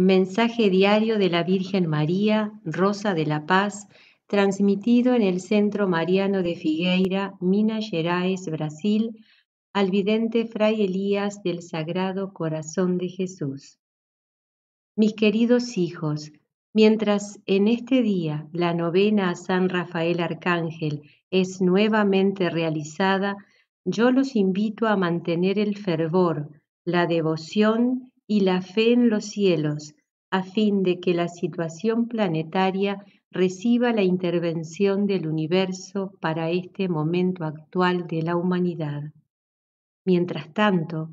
Mensaje diario de la Virgen María, Rosa de la Paz, transmitido en el Centro Mariano de Figueira, Minas Gerais, Brasil, al vidente Fray Elías del Sagrado Corazón de Jesús. Mis queridos hijos, mientras en este día la novena a San Rafael Arcángel es nuevamente realizada, yo los invito a mantener el fervor, la devoción y la fe en los cielos, a fin de que la situación planetaria reciba la intervención del universo para este momento actual de la humanidad. Mientras tanto,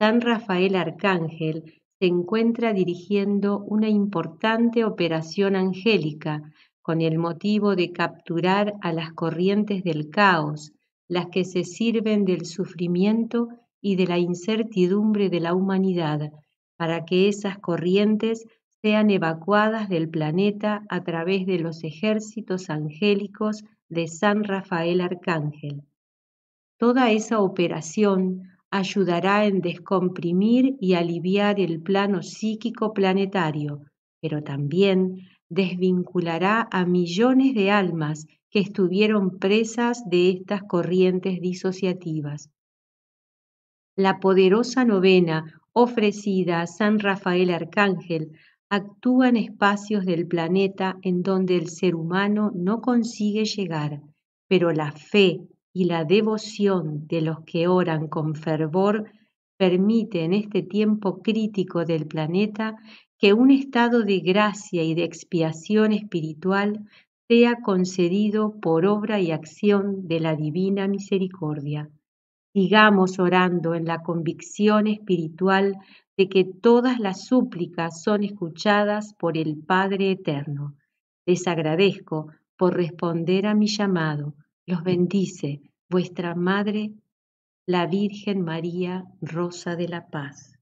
San Rafael Arcángel se encuentra dirigiendo una importante operación angélica con el motivo de capturar a las corrientes del caos, las que se sirven del sufrimiento y de la incertidumbre de la humanidad para que esas corrientes sean evacuadas del planeta a través de los ejércitos angélicos de San Rafael Arcángel. Toda esa operación ayudará en descomprimir y aliviar el plano psíquico planetario, pero también desvinculará a millones de almas que estuvieron presas de estas corrientes disociativas. La poderosa novena ofrecida a San Rafael Arcángel actúa en espacios del planeta en donde el ser humano no consigue llegar, pero la fe y la devoción de los que oran con fervor permite en este tiempo crítico del planeta que un estado de gracia y de expiación espiritual sea concedido por obra y acción de la divina misericordia. Sigamos orando en la convicción espiritual de que todas las súplicas son escuchadas por el Padre Eterno. Les agradezco por responder a mi llamado. Los bendice vuestra Madre, la Virgen María Rosa de la Paz.